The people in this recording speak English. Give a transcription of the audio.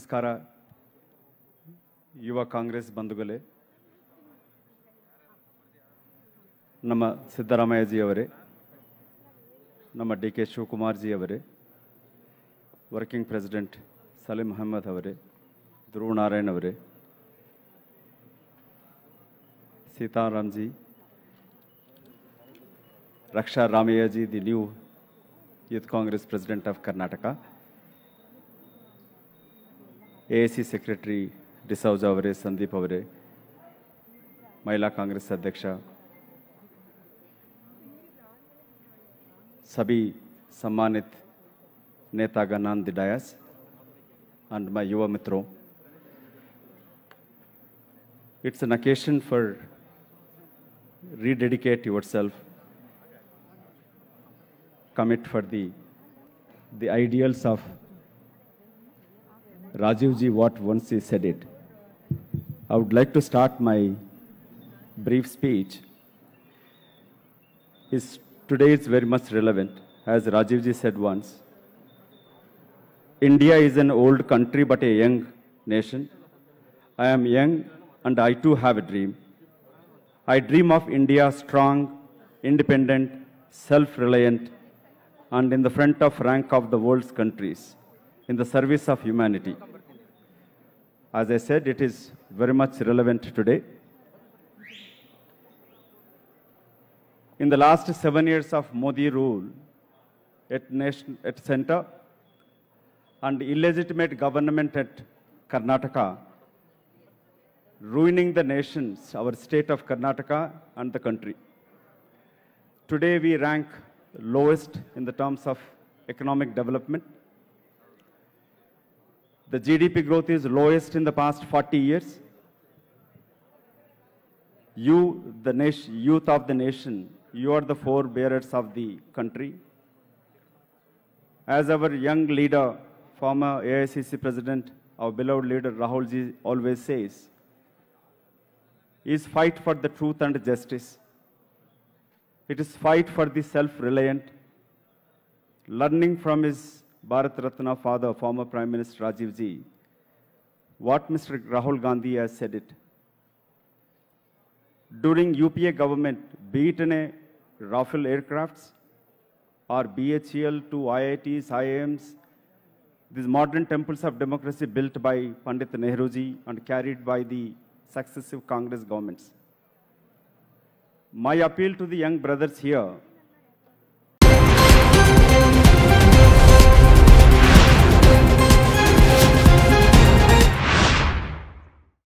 ನಮಸ್ಕಾರ ಯುವ ಕಾಂಗ್ರೆಸ್ ಬಂಧುಗಳೇ ನಮ್ಮ ಅವರೇ ನಮ್ಮ ಡಿ ಕೆ ಅವರೇ ವರ್ಕಿಂಗ್ ಪ್ರೆಸಿಡೆಂಟ್ ಸಲೀಂ ಅಹಮ್ಮದ್ ಅವರೇ ಧ್ರುವ ನಾರಾಯಣ್ ಅವರೇ Sitaramji Raksha Ramaiahji the new youth Congress president of Karnataka AC secretary D'Souza Sandeep Mahila Congress अध्यक्ष सभी सम्मानित नेता गनान डायस एंड माय युवा मित्रों it's an occasion for rededicate yourself commit for the the ideals of Rajivji what once he said it. I would like to start my brief speech. Is today is very much relevant. As Rajivji said once, India is an old country but a young nation. I am young and I too have a dream. I dream of India strong, independent, self-reliant, and in the front of rank of the world's countries in the service of humanity. As I said, it is very much relevant today. In the last seven years of Modi rule at, nation, at center and illegitimate government at Karnataka, ruining the nations, our state of Karnataka and the country. Today we rank lowest in the terms of economic development the GDP growth is lowest in the past 40 years. You, the nation, youth of the nation, you are the forebearers of the country. As our young leader, former AICC president, our beloved leader Rahulji always says, is fight for the truth and justice. It is fight for the self-reliant, learning from his Bharat Ratna father, former Prime Minister Rajiv Ji, what Mr. Rahul Gandhi has said it. During UPA government, be it in a Rafale aircrafts or BHEL to IITs, IIMs, these modern temples of democracy built by Pandit Nehruji and carried by the successive Congress governments. My appeal to the young brothers here